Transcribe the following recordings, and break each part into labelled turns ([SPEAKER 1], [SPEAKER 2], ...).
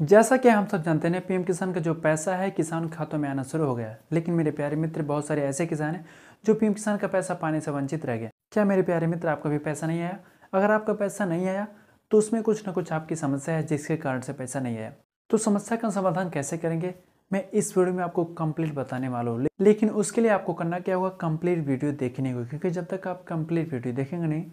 [SPEAKER 1] जैसा कि हम सब जानते हैं पीएम किसान का जो पैसा है किसान खातों में आना शुरू हो गया लेकिन मेरे प्यारे मित्र बहुत सारे ऐसे किसान हैं जो पीएम किसान का पैसा पाने से वंचित रह गए क्या मेरे प्यारे मित्र आपका भी पैसा नहीं आया अगर आपका पैसा नहीं आया तो उसमें कुछ ना कुछ आपकी समस्या है जिसके कारण से पैसा नहीं आया तो समस्या का समाधान कैसे करेंगे मैं इस वीडियो में आपको कंप्लीट बताने वाला हूँ लेकिन उसके लिए आपको करना क्या होगा कंप्लीट वीडियो देखने को क्योंकि जब तक आप कंप्लीट वीडियो देखेंगे नहीं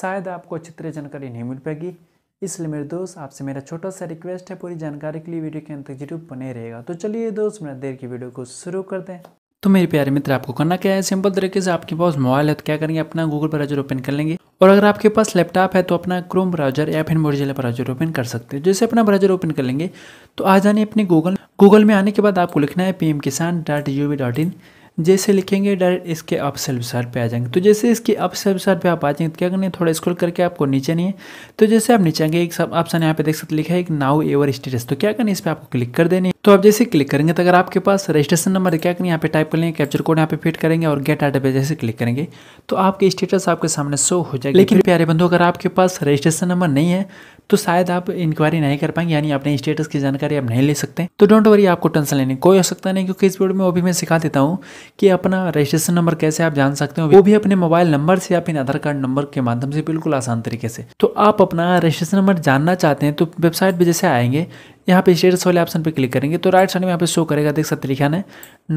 [SPEAKER 1] शायद आपको अच्छी तरह जानकारी नहीं मिल पाएगी इसलिए मेरे दोस्त आपसे मेरा छोटा सा रिक्वेस्ट है पूरी जानकारी के लिए वीडियो के अंत तक जरूर बने रहेगा तो चलिए दोस्त मेरा देर की वीडियो को शुरू करते हैं तो मेरे प्यारे मित्र आपको करना क्या है सिंपल तरीके से आपके पास मोबाइल है तो क्या करेंगे अपना गूगल ब्राउजर ओपन कर लेंगे और अगर आपके पास लैपटॉप है तो अपना क्रोम ब्राउजर या फिर मोजिला ब्राउजर ओपन कर सकते हैं जैसे अपना ब्राउजर ओपन कर लेंगे तो आ जाने अपने गूगल गूगल में आने के बाद आपको लिखना है P Kisan dot G V dot in जैसे लिखेंगे डायरेक्ट इसके अप सेल्फ पे आ जाएंगे तो जैसे इसके अप सेल्फ पे आप आ जाएंगे तो क्या करना है थोड़ा स्क्रॉल करके आपको नीचे नहीं है तो जैसे आप नीचे आएंगे एक ऑप्शन यहाँ पे देख सकते लिखा है एक नाउ एवर स्टेटस तो क्या करना है इस पर आपको क्लिक कर देनी है तो आप जैसे क्लिक करेंगे तो अगर आपके पास रजिस्ट्रेशन नंबर क्या करें यहाँ पे टाइप कर लेंगे कैप्चर कोड यहाँ पे फिट करेंगे और गेट डाटा पे जैसे क्लिक करेंगे तो आपके स्टेटस आपके सामने शो हो जाएगा लेकिन प्यारे बंधु अगर आपके पास रजिस्ट्रेशन नंबर नहीं है तो शायद आप इंक्वायरी नहीं कर पाएंगे यानी अपने स्टेटस की जानकारी आप नहीं ले सकते तो डोंट वरी आपको टेंशन लेने कोई हो सकता नहीं क्योंकि इस वीडियो में वो भी मैं सिखा देता हूँ कि अपना रजिस्ट्रेशन नंबर कैसे आप जान सकते हो वो भी अपने मोबाइल नंबर से या फिर आधार कार्ड नंबर के माध्यम से बिल्कुल आसान तरीके से तो आप अपना रजिस्ट्रेशन नंबर जानना चाहते हैं तो वेबसाइट पर जैसे आएंगे यहाँ पे स्टेटस वाले ऑप्शन पे क्लिक करेंगे तो राइट साइड में यहाँ पे शो करेगा देख सकते लिखा है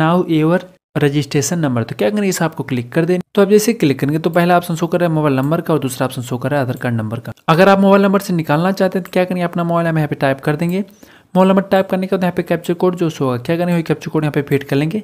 [SPEAKER 1] नाउ एवर रजिस्ट्रेशन नंबर तो क्या करेंगे इस आपको क्लिक कर देंगे तो आप जैसे क्लिक करेंगे तो पहला ऑप्शन शो कर रहा है मोबाइल नंबर का और दूसरा ऑप्शन शो कर रहा है आधार कार्ड नंबर का अगर आप मोबाइल नंबर से निकालना चाहते हैं तो क्या करेंगे अपना मोबाइल हम यहाँ पे टाइप कर देंगे मोबाइल नंबर टाइप करने के बाद यहाँ पे कैप्चर कोड जो सो होगा क्या करेंगे वही कैप्चर कोड यहाँ पे फीड कर लेंगे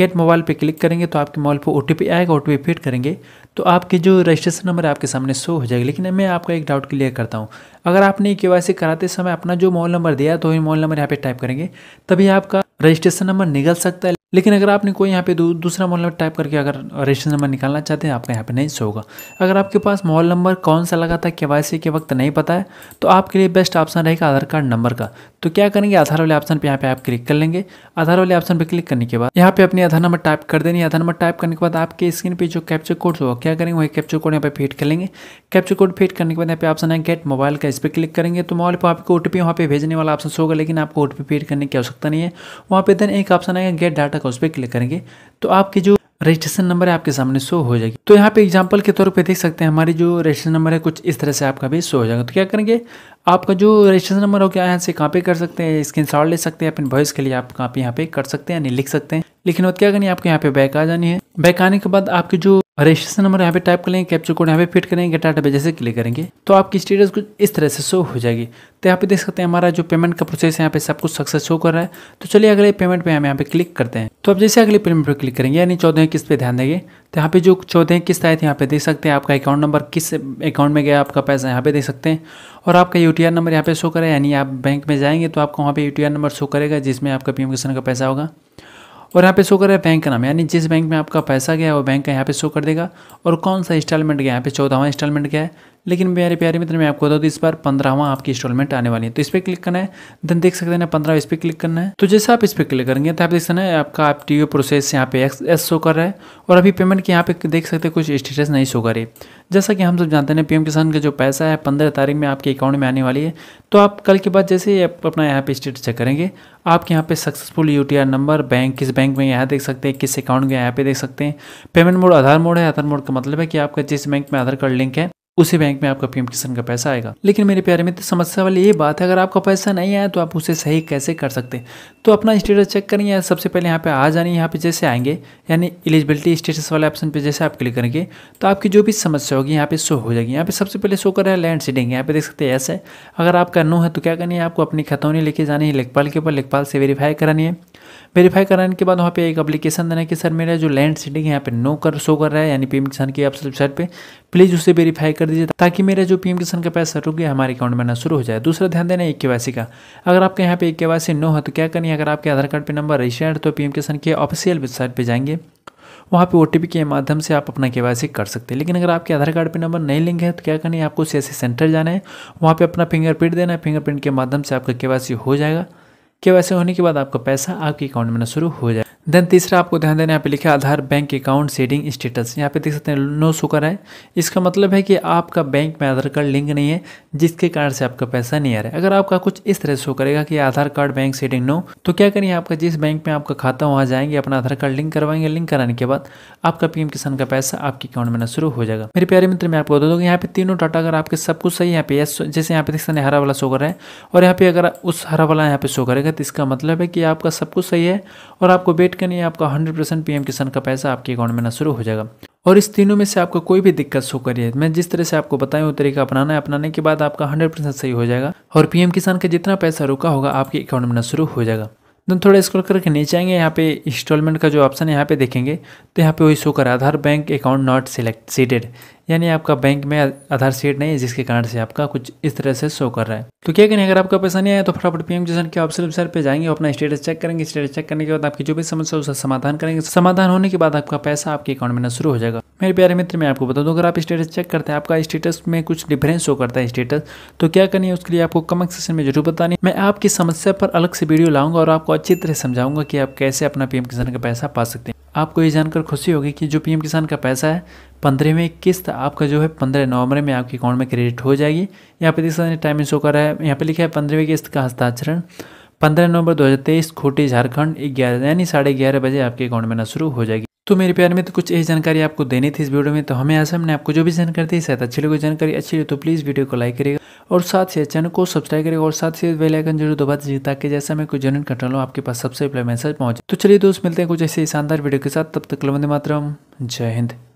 [SPEAKER 1] गेट मोबाइल पे क्लिक करेंगे तो आपके मोबाइल पर ओ आएगा ओ फीड करेंगे तो आपके जो रजिस्ट्रेशन नंबर है आपके सामने शो हो जाएगा लेकिन मैं आपका एक डाउट क्लियर करता हूँ अगर आपने के कराते समय अपना जो मोबाइल नंबर दिया तो वही मोबाइल नंबर यहाँ पे टाइप करेंगे तभी आपका रजिस्ट्रेशन नंबर निकल सकता है लेकिन अगर आपने कोई यहाँ पे दू, दूसरा मोबाइल नंबर टाइप करके अगर रजिस्ट्रेशन नंबर निकालना चाहते हैं आपका यहाँ पे नहीं शो होगा अगर आपके पास मोबाइल नंबर कौन सा लगा था के के वक्त नहीं पता है तो आपके लिए बेस्ट ऑप्शन रहेगा आधार कार्ड नंबर का तो क्या करेंगे आधार वाले ऑप्शन पे यहाँ पे आप क्लिक कर लेंगे आधार वाले ऑप्शन पे क्लिक करने के बाद यहाँ पे अपने आधार नंबर टाइप कर देनी आधार नंबर टाइप करने के बाद आपके स्क्रीन पे जो कैप्चर कोड होगा क्या करेंगे वही कैप्चर कोड यहाँ पे फिट कर लेंगे कैप्चर कोड फिट करने के बाद यहाँ पे ऑप्शन है गेट मोबाइल का इस पर क्लिक करेंगे तो मोबाइल पर आपको ओ टी वहाँ पे भेजने वाला ऑप्शन होगा लेकिन आपको ओ टी करने की आवश्यकता नहीं है वहाँ पे देन एक ऑप्शन आएगा गेट डाटा का उस पर क्लिक करेंगे तो आपके जो रजिस्ट्रेशन नंबर है आपके सामने शो हो जाएगी तो यहाँ पे एग्जांपल के तौर पे देख सकते हैं हमारी जो रजिस्ट्रेशन नंबर है कुछ इस तरह से आपका भी शो हो जाएगा तो क्या करेंगे आपका जो रजिस्ट्रेशन नंबर हो गया यहाँ से कहाँ पे कर सकते हैं स्क्रीन शॉट ले सकते हैं अपने वॉइस के लिए आप पे यहाँ पे कर सकते हैं यानी लिख सकते हैं लेकिन वो क्या करनी है आपको यहाँ पे बैक आ जानी है बैक आने के बाद आपके जो रजिस्ट्रेशन नंबर यहाँ पे टाइप करेंगे कैप्चर कोड यहाँ पे फिट करेंगे डाटा पे जैसे क्लिक करेंगे तो आपकी स्टेटस कुछ इस तरह से शो हो जाएगी तो यहाँ पे देख सकते हैं हमारा जो पेमेंट का प्रोसेस है यहाँ पे सब कुछ सक्सेस शो कर रहा है तो चलिए अगले पेमेंट पे हम यहाँ पे क्लिक करते हैं तो अब जैसे अगले पेमेंट पर पे क्लिक करेंगे यानी चौदह किस पे ध्यान देंगे तो यहाँ पे जो चौदह किस आए थे यहाँ पे देख सकते हैं आपका अकाउंट नंबर किस अकाउंट में गया आपका पैसा यहाँ पे देख सकते हैं और आपका यू नंबर यहाँ पे शो करेगा यानी आप बैंक में जाएंगे तो आपको वहाँ पे यू नंबर शो करेगा जिसमें आपका पी किसान का पैसा होगा और यहाँ पे शो करेगा बैंक का नाम यानी जिस बैंक में आपका पैसा गया वो बैंक का यहाँ पे शो कर देगा और कौन सा इंस्टॉलमेंट गया यहाँ पे चौदहवा इंस्टॉलमेंट गया है लेकिन प्यारे प्यारे मित्र मैं आपको बता दूँ इस बार पंद्रहवा आपकी इंस्टॉलमेंट आने वाली है तो इस पर क्लिक करना है देन देख सकते हैं पंद्रह इस पर क्लिक करना है तो जैसे आप इस पर क्लिक करेंगे तो आप देख सकते हैं आपका आप टी प्रोसेस यहाँ पे एक्स एस शो कर रहा है और अभी पेमेंट के यहाँ पे देख सकते हैं कुछ स्टेटस नहीं शो करे जैसा कि हम सब जानते हैं पीएम किसान का जो पैसा है पंद्रह तारीख में आपके अकाउंट में आने वाली है तो आप कल के बाद जैसे ही अपना यहाँ पे स्टेटस चेक करेंगे आपके यहाँ पे सक्सेसफुल यू नंबर बैंक किस बैंक में यहाँ देख सकते हैं किस अकाउंट में यहाँ पे देख सकते हैं पेमेंट मोड आधार मोड है आधार मोड का मतलब है कि आपका जिस बैंक में आधार कार्ड लिंक है उसी बैंक में आपका पीएम किसान का पैसा आएगा लेकिन मेरे प्यारे मित्र समस्या वाली ये बात है अगर आपका पैसा नहीं आया तो आप उसे सही कैसे कर सकते तो अपना स्टेटस चेक करिए सबसे पहले यहाँ पे आ जानी यहाँ पे जैसे आएंगे यानी एलिजिबिलिटी स्टेटस वाले ऑप्शन पे जैसे आप क्लिक करेंगे तो आपकी जो भी समस्या होगी यहाँ पे शो हो जाएगी यहाँ पे सबसे पहले शो कर रहा है लैंड सीडिंग यहाँ पे देख सकते हैं ऐसे अगर आपका नो है तो क्या करनी है आपको अपनी खतौनी लेके जानी है लेखपाल के ऊपर लेखपाल से वेरीफाई करानी है वेरीफाई कराने के बाद वहाँ पे एक अप्लीकेशन देना है कि सर मेरा जो लैंड सीटिंग है यहाँ पे नो कर शो कर रहा है यानी पीएम किसान की वेबसाइट पे प्लीज़ उसे वेरीफाई कर दीजिए ताकि मेरा जो पीएम किसान का पैसा रुक गया हमारे अकाउंट में ना शुरू हो जाए दूसरा ध्यान देना एक के का अगर आपके यहाँ पे एक के नो है तो क्या है अगर आपके आधार कार्ड पर नंबर रजिस्टर्ड तो एम किसान के ऑफिशियल वेबसाइट पर जाएंगे वहाँ पे ओ के माध्यम से आप अपना के कर सकते हैं लेकिन अगर आपके आधार कार्ड पे नंबर नहीं लिंक है तो क्या करना है आपको सी सेंटर जाना है वहाँ पे अपना फिंगरप्रिंट देना है फिंगरप्रिंट के माध्यम से आपका के हो जाएगा के होने के बाद आपका पैसा आपके अकाउंट में ना शुरू हो जाए देन तीसरा आपको ध्यान देना यहाँ पे लिखा Aadhaar bank account setting status यहाँ पे देख सकते हैं नो सुकर है इसका मतलब है कि आपका बैंक में आधार कार्ड लिंक नहीं है जिसके कारण से आपका पैसा नहीं आ रहा है अगर आपका कुछ इस तरह शो करेगा कि Aadhaar card bank setting no तो क्या करिए आपका जिस बैंक में आपका खाता वहाँ जाएंगे अपना आधार कार्ड लिंक करवाएंगे लिंक कराने के बाद आपका पीएम किसान का पैसा आपके अकाउंट में शुरू हो जाएगा मेरे प्यारे मित्र मैं आपको बता दूँगा यहाँ पे तीनों डाटा अगर आपके सब कुछ सही यहाँ पे जैसे यहाँ पे देख सकते हैं हरा वाला शो कर रहा है और यहाँ पे अगर उस हरा वाला यहाँ पे शो करेगा तो इसका मतलब है कि आपका सब कुछ सही है और आपको वेट करनी है आपका 100 परसेंट पी किसान का पैसा आपके अकाउंट में ना शुरू हो जाएगा और इस तीनों में से आपको कोई भी दिक्कत शो करिए मैं जिस तरह से आपको बताया वो तरीका अपनाना है अपनाने के बाद आपका 100 सही हो जाएगा और पीएम किसान का जितना पैसा रुका होगा आपके अकाउंट में ना शुरू हो जाएगा तो थोड़ा स्क्रॉल करके नीचे आएंगे यहाँ पे इंस्टॉलमेंट का जो ऑप्शन है यहाँ पे देखेंगे तो यहाँ पे वही शो कर Aadhaar bank account not select seeded यानी आपका बैंक में आधार सेट नहीं है जिसके कारण से आपका कुछ इस तरह से शो कर रहा है तो क्या करें अगर आपका पैसा नहीं आया तो फटाफट पीएम किसान के ऑप्शन वेबसाइट पे जाएंगे अपना स्टेटस चेक करेंगे स्टेटस चेक करने के बाद आपकी जो भी समस्या उसका समाधान करेंगे समाधान होने के बाद आपका पैसा आपके अकाउंट में ना शुरू हो जाएगा मेरे प्यारे मित्र मैं आपको बता दूँ अगर आप स्टेटस चेक करते हैं आपका स्टेटस में कुछ डिफरेंस शो करता है स्टेटस तो क्या करनी है उसके लिए आपको कमेंट सेक्शन में जरूर बतानी मैं आपकी समस्या पर अलग से वीडियो लाऊंगा और आपको अच्छी तरह समझाऊंगा कि आप कैसे अपना पीएम किसान का पैसा पा सकते हैं आपको ये जानकर खुशी होगी कि जो पीएम किसान का पैसा है पंद्रहवीं किस्त आपका जो है पंद्रह नवंबर में आपके अकाउंट में क्रेडिट हो जाएगी यहाँ पे देखिए टाइमिंग टाइम शो कर रहा है यहाँ पे लिखा है पंद्रहवें किस्त का हस्ताक्षरण पंद्रह नवंबर दो हजार तेईस खूटी झारखंड ग्यारह यानी साढ़े ग्यारह बजे आपके अकाउंट में ना शुरू हो जाएगी तो मेरे प्यार में तो कुछ यही जानकारी आपको देनी थी इस वीडियो में तो हमें आशा हमने आपको जो भी जानकारी दी शायद अच्छी लगी जानकारी अच्छी लगी तो प्लीज़ वीडियो को लाइक करिएगा और साथ ही चैनल को सब्सक्राइब करें और साथ ही बेलाइकन जरूर दबा दीजिए ताकि जैसा मैं कोई जनरल कंट्रोल हूँ आपके पास सबसे पहले मैसेज पहुंचे तो चलिए दोस्त मिलते हैं कुछ ऐसे शानदार वीडियो के साथ तब तक लंबे मातरम जय हिंद